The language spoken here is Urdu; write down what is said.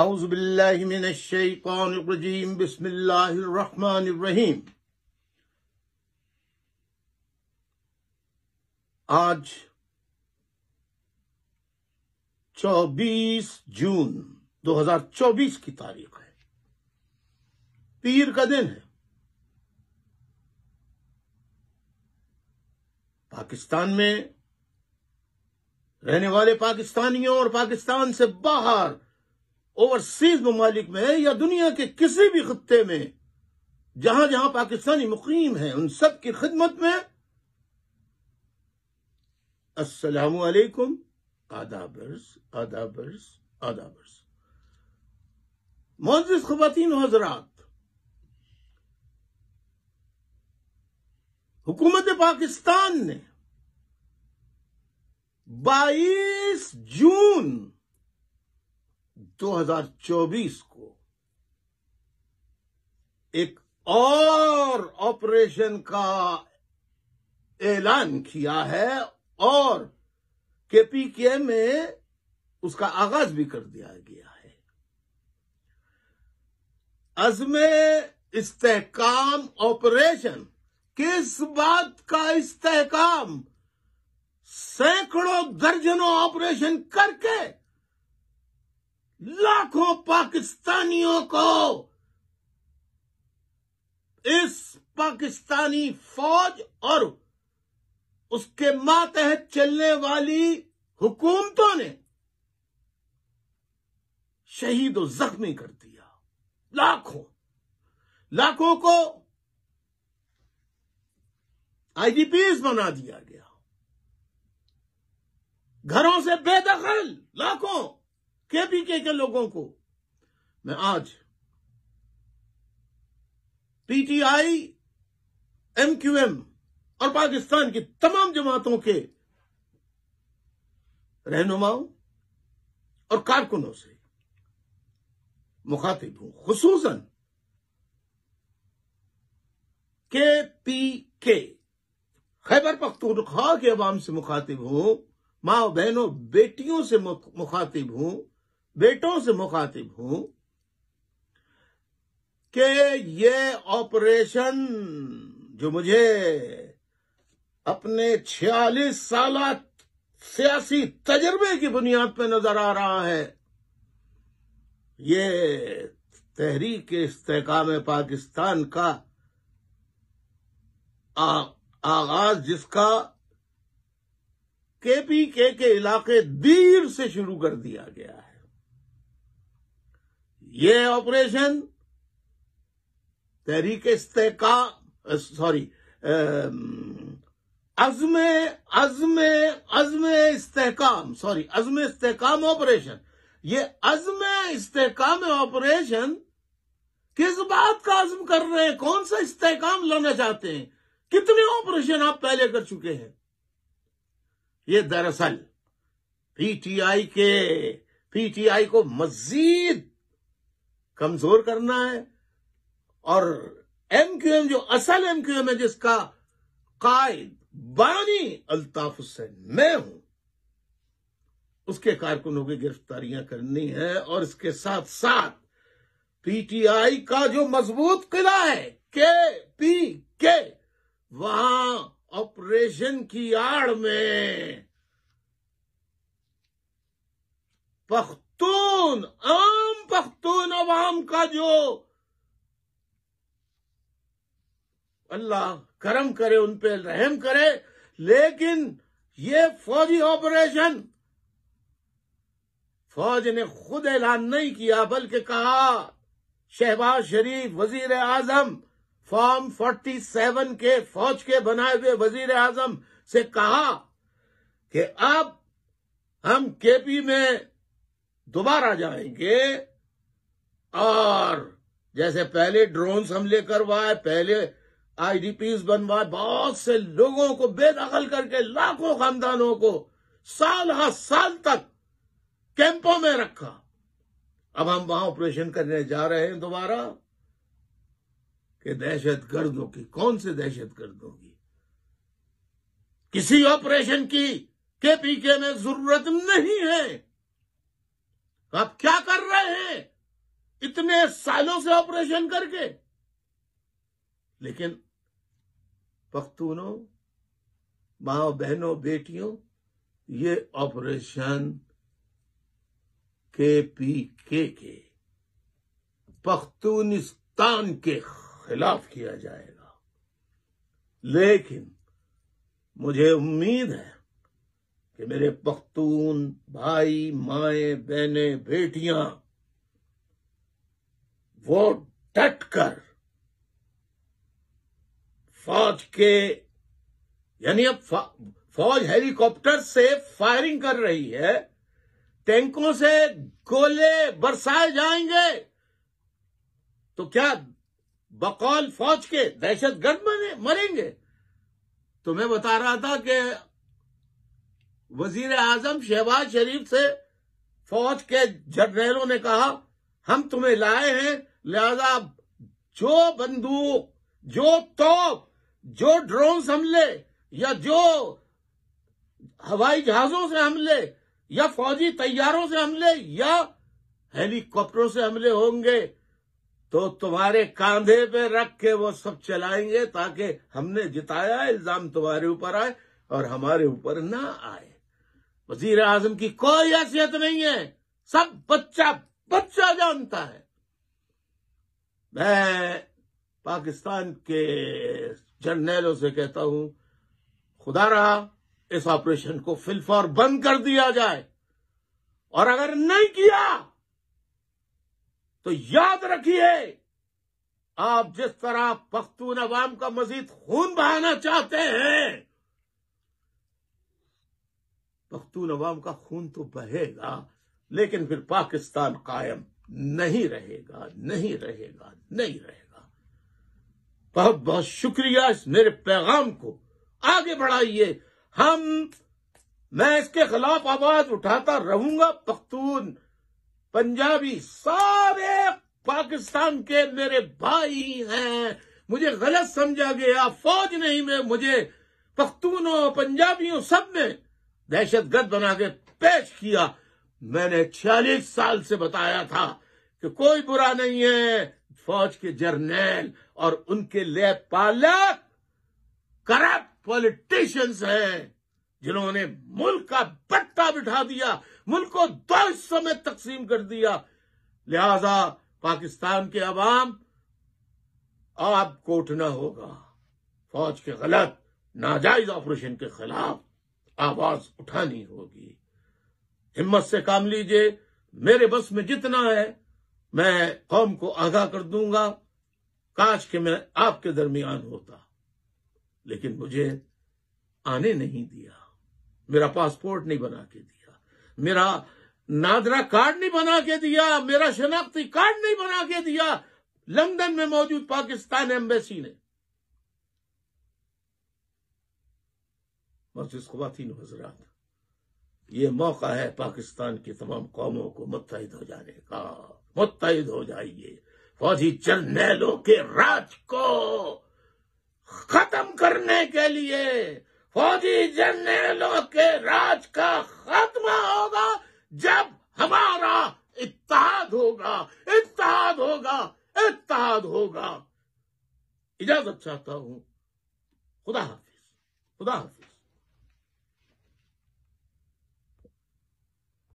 اعوذ باللہ من الشیطان الرجیم بسم اللہ الرحمن الرحیم آج چوبیس جون دو ہزار چوبیس کی تاریخ ہے پیر کا دن ہے پاکستان میں رہنے والے پاکستانیوں اور پاکستان سے باہر اوورسیز ممالک میں یا دنیا کے کسی بھی خطے میں جہاں جہاں پاکستانی مقیم ہیں ان سب کی خدمت میں السلام علیکم آدابرس آدابرس آدابرس معزز خواتین و حضرات حکومت پاکستان نے بائیس جون دو ہزار چوبیس کو ایک اور آپریشن کا اعلان کیا ہے اور کے پی کے میں اس کا آغاز بھی کر دیا گیا ہے عزم استحکام آپریشن کس بات کا استحکام سینکڑوں درجنوں آپریشن کر کے لاکھوں پاکستانیوں کو اس پاکستانی فوج اور اس کے ماں تحت چلنے والی حکومتوں نے شہید و زخمی کر دیا لاکھوں لاکھوں کو آئی ڈی جی پیز بنا دیا گیا گھروں سے بے دخل کے پی کے کے لوگوں کو میں آج P T I M Q M اور پاکستان کی تمام جماعتوں کے رہنماؤں اور کارکنوں سے مخاطب ہوں خصوصاً کے پی کے خیبر پختونخوا کے عوام سے مخاطب ہوں ماں بہنوں بیٹیوں سے مخاطب ہوں بیٹوں سے مخاطب ہوں کہ یہ آپریشن جو مجھے اپنے چھیالیس سالہ سیاسی تجربے کی بنیاد پہ نظر آ رہا ہے یہ تحریک استحکام پاکستان کا آغاز جس کا کے پی کے کے علاقے دیر سے شروع کر دیا گیا ہے یہ آپریشن تحریک استحکام سوری عزم عزم عزم استحکام سوری عزم استحکام آپریشن یہ عزم استحکام آپریشن کس بات کا عزم کر رہے ہیں کون سا استحکام لانا چاہتے ہیں کتنے آپریشن آپ پہلے کر چکے ہیں یہ دراصل پی ٹی آئی کے پی ٹی آئی کو مزید کمزور کرنا ہے اور ایم کیو ایم جو اصل ایم کیو ایم ہے جس کا قائد بانی الطاف حسین میں ہوں اس کے کارکنوں کی گرفتاریاں کرنی ہے اور اس کے ساتھ ساتھ پی ٹی آئی کا جو مضبوط قلعہ ہے کے پی کے وہاں آپریشن کی آڑ میں پختون عام پختون عوام کا جو اللہ کرم کرے ان پہ رحم کرے لیکن یہ فوجی آپریشن فوج نے خود اعلان نہیں کیا بلکہ کہا شہباز شریف وزیر اعظم فارم فورٹی سیون کے فوج کے بنائے ہوئے وزیر اعظم سے کہا کہ اب ہم کے پی میں دوبارہ جائیں گے اور جیسے پہلے ڈرونز حملے کروائے پہلے آئی ڈی پیز بنوائے بہت سے لوگوں کو بے دخل کر کے لاکھوں خاندانوں کو سال ہر سال تک کیمپوں میں رکھا اب ہم وہاں آپریشن کرنے جا رہے ہیں دوبارہ کہ دہشت گردوں کی کون سے دہشت گردوں کی کسی آپریشن کی کے پی کے میں ضرورت نہیں ہے آپ کیا کر رہے ہیں اتنے سالوں سے آپریشن کر کے لیکن پختونوں ماں بہنوں بیٹیوں یہ آپریشن کے پی کے کے پختونستان کے خلاف کیا جائے گا لیکن مجھے امید ہے کہ میرے پختون بھائی مائیں بہنیں بیٹیاں وہ ڈٹ کر فوج کے یعنی اب فوج ہیلی کاپٹر سے فائرنگ کر رہی ہے ٹینکوں سے گولے برسائے جائیں گے تو کیا بقول فوج کے دہشت گرد مریں گے تو میں بتا رہا تھا کہ وزیر اعظم شہباز شریف سے فوج کے جنرلوں نے کہا ہم تمہیں لائے ہیں لہذا جو بندوق جو توپ جو ڈرونز حملے یا جو ہوائی جہازوں سے حملے یا فوجی تیاروں سے حملے یا ہیلی کاپٹروں سے حملے ہوں گے تو تمہارے کاندھے پہ رکھ کے وہ سب چلائیں گے تاکہ ہم نے جتایا الزام تمہارے اوپر آئے اور ہمارے اوپر نہ آئے وزیر اعظم کی کوئی حیثیت نہیں ہے سب بچہ بچہ جانتا ہے میں پاکستان کے جرنیلوں سے کہتا ہوں خدا رہا اس آپریشن کو فلفور بند کر دیا جائے اور اگر نہیں کیا تو یاد رکھیے آپ جس طرح پختون عوام کا مزید خون بہانا چاہتے ہیں پختون عوام کا خون تو بہے گا لیکن پھر پاکستان قائم نہیں رہے گا نہیں رہے گا نہیں رہے گا بہت بہت شکریہ اس میرے پیغام کو آگے بڑھائیے ہم میں اس کے خلاف آواز اٹھاتا رہوں گا پختون پنجابی سارے پاکستان کے میرے بھائی ہیں مجھے غلط سمجھا گیا فوج نہیں میں مجھے پختونوں پنجابیوں سب نے دہشت گرد بنا کے پیش کیا میں نے چھیالیس سال سے بتایا تھا کہ کوئی برا نہیں ہے فوج کے جرنیل اور ان کے لے پالک کرپٹ پولیٹیشنز ہیں جنہوں نے ملک کا پٹا بٹھا دیا ملک کو دو حصوں میں تقسیم کر دیا لہذا پاکستان کے عوام آپ کو اٹھنا ہوگا فوج کے غلط ناجائز آپریشن کے خلاف آواز اٹھانی ہوگی ہمت سے کام لیجئے میرے بس میں جتنا ہے میں قوم کو آگاہ کر دوں گا کاش کہ میں آپ کے درمیان ہوتا لیکن مجھے آنے نہیں دیا میرا پاسپورٹ نہیں بنا کے دیا میرا نادرا کارڈ نہیں بنا کے دیا میرا شناختی کارڈ نہیں بنا کے دیا لندن میں موجود پاکستان ایمبیسی نے مسجد خواتین حضرات یہ موقع ہے پاکستان کی تمام قوموں کو متحد ہو جانے کا متحد ہو جائیے فوجی جرنیلوں کے راج کو ختم کرنے کے لیے فوجی جرنیلوں کے راج کا خاتمہ ہوگا جب ہمارا اتحاد ہوگا اتحاد ہوگا اتحاد ہوگا اجازت چاہتا ہوں خدا حافظ خدا حافظ